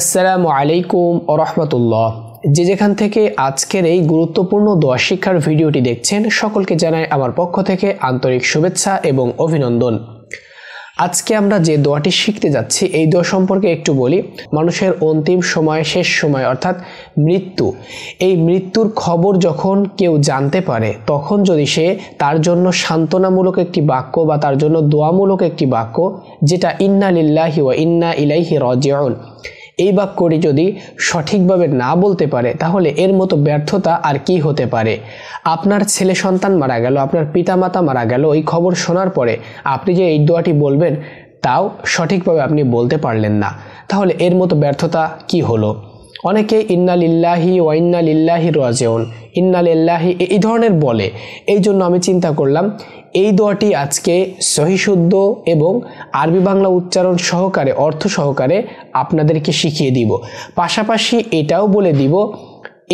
আসসালামু আলাইকুম রহমতুল্লাহ যে যেখান থেকে আজকের এই গুরুত্বপূর্ণ দোয়া শিক্ষার ভিডিওটি দেখছেন সকলকে জানাই আমার পক্ষ থেকে আন্তরিক শুভেচ্ছা এবং অভিনন্দন আজকে আমরা যে দোয়াটি শিখতে যাচ্ছি এই দোয়া সম্পর্কে একটু বলি মানুষের অন্তিম সময় শেষ সময় অর্থাৎ মৃত্যু এই মৃত্যুর খবর যখন কেউ জানতে পারে তখন যদি সে তার জন্য সান্ত্বনামূলক একটি বাক্য বা তার জন্য দোয়ামূলক একটি বাক্য যেটা ইন্না লিল্লাহি ওয়া ইন্না ইলাইহি রাজিউন এই বাক্যটি যদি সঠিকভাবে না বলতে পারে তাহলে এর মতো ব্যর্থতা আর কি হতে পারে আপনার ছেলে সন্তান মারা গেল আপনার পিতামাতা মারা গেল এই খবর শোনার পরে আপনি যে এই দোয়াটি বলবেন তাও সঠিকভাবে আপনি বলতে পারলেন না তাহলে এর মতো ব্যর্থতা কি হলো অনেকে ইন্না লিল্লাহি ও ইন্না লিল্লাহি রাজেউন ইন্না লিল্লাহি এই ধরনের বলে এই জন্য আমি চিন্তা করলাম এই দোয়াটি আজকে সহিশুদ্ধ এবং আরবি বাংলা উচ্চারণ সহকারে অর্থ সহকারে আপনাদেরকে শিখিয়ে দিব পাশাপাশি এটাও বলে দিব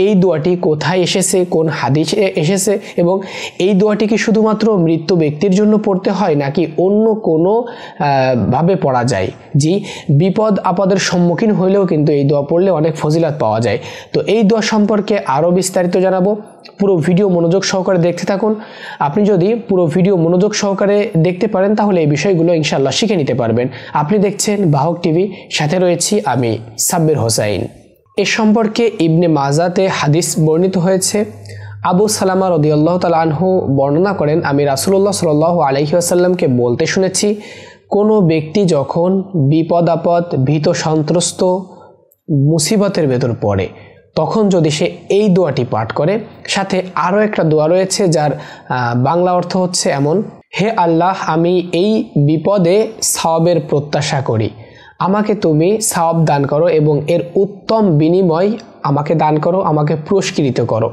এই দোয়াটি কোথায় এসেছে কোন হাদিসে এসেছে এবং এই দোয়াটি কি শুধুমাত্র মৃত্যু ব্যক্তির জন্য পড়তে হয় নাকি অন্য কোনো ভাবে পড়া যায় জি বিপদ আপদের সম্মুখীন হলেও কিন্তু এই দোয়া পড়লে অনেক ফজিলাত পাওয়া যায় তো এই দোয়া সম্পর্কে আরও বিস্তারিত জানাবো পুরো ভিডিও মনোযোগ সহকারে দেখতে থাকুন আপনি যদি পুরো ভিডিও মনোযোগ সহকারে দেখতে পারেন তাহলে এই বিষয়গুলো ইনশাল্লাহ শিখে নিতে পারবেন আপনি দেখছেন বাহক টিভি সাথে রয়েছি আমি সাব্বির হোসাইন এ সম্পর্কে ইবনে মাজাতে হাদিস বর্ণিত হয়েছে আবু সালামা রদিয়াল্লাহ তাল আনহু বর্ণনা করেন আমি রাসুল্লাহ সাল আলহি আসাল্লামকে বলতে শুনেছি কোনো ব্যক্তি যখন বিপদ আপদ ভীত সন্ত্রস্ত মুসিবতের ভেতর পড়ে তখন যদি সে এই দোয়াটি পাঠ করে সাথে আরও একটা দোয়া রয়েছে যার বাংলা অর্থ হচ্ছে এমন হে আল্লাহ আমি এই বিপদে সবের প্রত্যাশা করি আমাকে তুমি সাব দান করো এবং এর উত্তম বিনিময় আমাকে দান করো আমাকে পুরস্কৃত করো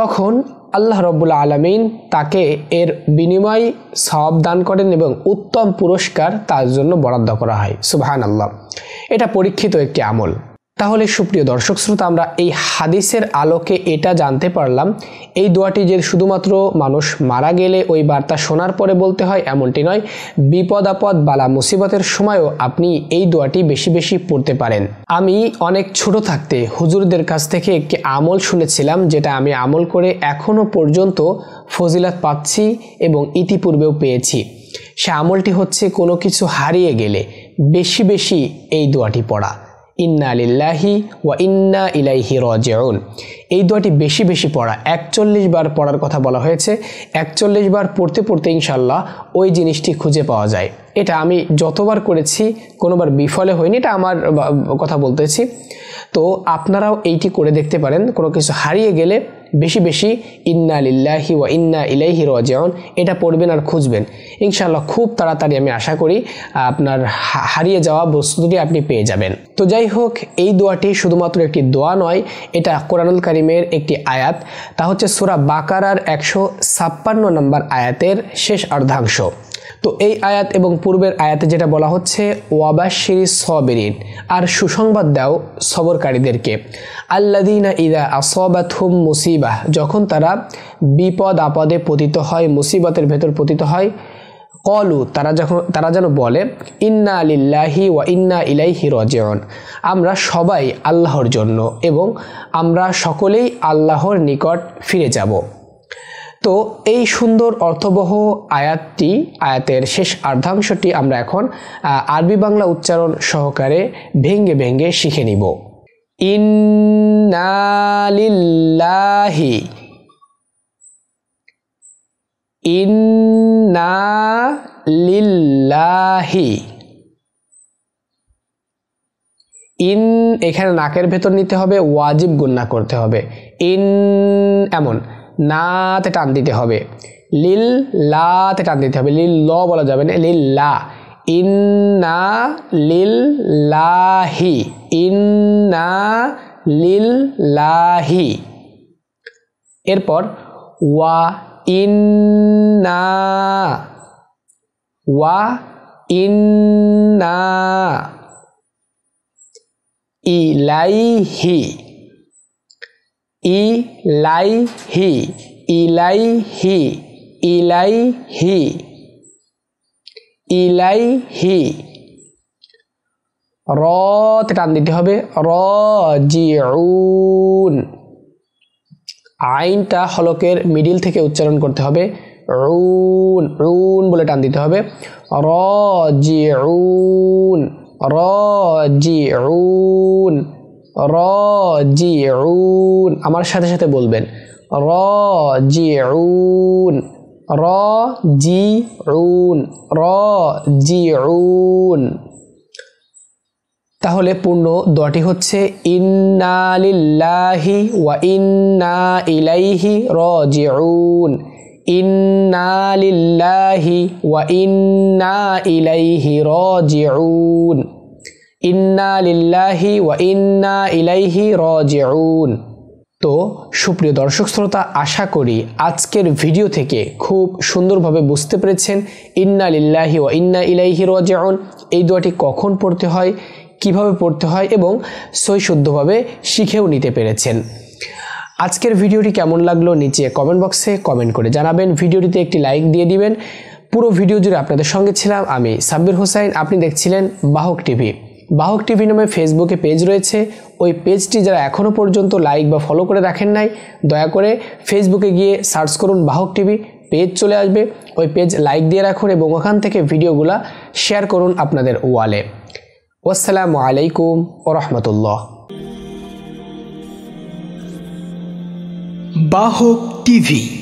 তখন আল্লাহ রব্বুল আলমিন তাকে এর বিনিময় সব দান করেন এবং উত্তম পুরস্কার তার জন্য বরাদ্দ করা হয় সুবাহান আল্লাহ এটা পরীক্ষিত একটি আমল তাহলে সুপ্রিয় দর্শক শ্রোতা আমরা এই হাদিসের আলোকে এটা জানতে পারলাম এই দোয়াটি যে শুধুমাত্র মানুষ মারা গেলে ওই বার্তা শোনার পরে বলতে হয় এমনটি নয় বিপদ আপদ বালা মুসিবতের সময়ও আপনি এই দোয়াটি বেশি বেশি পড়তে পারেন আমি অনেক ছোট থাকতে হুজুরদের কাছ থেকে একটি আমল শুনেছিলাম যেটা আমি আমল করে এখনও পর্যন্ত ফজিলাত পাচ্ছি এবং ইতিপূর্বেও পেয়েছি সে আমলটি হচ্ছে কোনো কিছু হারিয়ে গেলে বেশি বেশি এই দোয়াটি পড়া ইন্না আলিল্লাহি ওয়া ইন্না ইলাইহি রাজিউন এই দোয়াটি বেশি বেশি পড়া একচল্লিশ বার পড়ার কথা বলা হয়েছে একচল্লিশ বার পড়তে পড়তে ইনশাল্লাহ ওই জিনিসটি খুঁজে পাওয়া যায় এটা আমি যতবার করেছি কোনোবার বিফলে হয়নি এটা আমার কথা বলতেছি তো আপনারাও এইটি করে দেখতে পারেন কোনো কিছু হারিয়ে গেলে বেশি বেশি ইন্না লিল্লাহি ওয়া ইন্না ইলাইহি রাজিউন এটা পড়বেন আর খুঁজবেন ইনশাআল্লাহ খুব তাড়াতাড়ি আমি আশা করি আপনার হারিয়ে যাওয়া বস্তুটি আপনি পেয়ে যাবেন তো যাই হোক এই দোয়াটি শুধুমাত্র একটি দোয়া নয় এটা কোরআনুল কারিমের একটি আয়াত তা হচ্ছে সুরা বাকারার একশো ছাপ্পান্ন নম্বর আয়াতের শেষ অর্ধাংশ তো এই আয়াত এবং পূর্বের আয়াতে যেটা বলা হচ্ছে ওয়াবাশির সবেরিন আর সুসংবাদ দাও সবরকারীদেরকে আল্লাদিনা ইদা আসবাথুম মুসিবাহ যখন তারা বিপদ আপদে পতিত হয় মুসিবতের ভেতর পতিত হয় কলু তারা যখন তারা যেন বলে ইন্না আলিল্লাহি ওয়া ইন্না ইলাইহি রজেন আমরা সবাই আল্লাহর জন্য এবং আমরা সকলেই আল্লাহর নিকট ফিরে যাব তো এই সুন্দর অর্থবহ আয়াতটি আয়াতের শেষ আর্ধাংশটি আমরা এখন আরবি বাংলা উচ্চারণ সহকারে ভেঙ্গে ভেঙ্গে শিখে নিব ইন্নালিল্লাহি ইন্নালিল্লাহি ইন এখানে নাকের ভেতর নিতে হবে ওয়াজিব গুন্না করতে হবে ইন এমন নাতে টান দিতে হবে লিল লাতে টান দিতে হবে লিল ল বলা যাবে না লিল লা ইন্না লিল লাহি ইন্না লিল লাহি এরপর ওয়া ইন্না ওয়া ইন্না ইলাইহি ই লাই হি হি হি ইলাইহি ইলাইহি হি রতে টান দিতে হবে রজিউন আইনটা হলকের মিডিল থেকে উচ্চারণ করতে হবে রুন রুন বলে টান দিতে হবে রজিউন রজিউন রজিউন আমার সাথে সাথে বলবেন রজিউন রজিউন রজিউন তাহলে পূর্ণ দটি হচ্ছে ইন্নালিল্লাহি ওয়া ইন্না ইলাইহি রজিউন ইন্নালিল্লাহি ওয়া ইন্না ইলাইহি রজিউন ইন্না লিল্লাহি ওয়া ইন্না ইলাইহি রজিউন তো সুপ্রিয় দর্শক শ্রোতা আশা করি আজকের ভিডিও থেকে খুব সুন্দরভাবে বুঝতে পেরেছেন ইন্না লিল্লাহি ওয়া ইন্না ইলাইহি রজাউন এই দোয়াটি কখন পড়তে হয় কিভাবে পড়তে হয় এবং সই শুদ্ধভাবে শিখেও নিতে পেরেছেন আজকের ভিডিওটি কেমন লাগলো নিচে কমেন্ট বক্সে কমেন্ট করে জানাবেন ভিডিওটিতে একটি লাইক দিয়ে দিবেন পুরো ভিডিও জুড়ে আপনাদের সঙ্গে ছিলাম আমি সাব্বির হোসাইন আপনি দেখছিলেন বাহক টিভি বাহক টিভি নামে ফেসবুকে পেজ রয়েছে ওই পেজটি যারা এখনও পর্যন্ত লাইক বা ফলো করে রাখেন নাই দয়া করে ফেসবুকে গিয়ে সার্চ করুন বাহক টিভি পেজ চলে আসবে ওই পেজ লাইক দিয়ে রাখুন এবং ওখান থেকে ভিডিওগুলা শেয়ার করুন আপনাদের ওয়ালে আসসালামু আলাইকুম ওরহমতুল্লাহ বাহক টিভি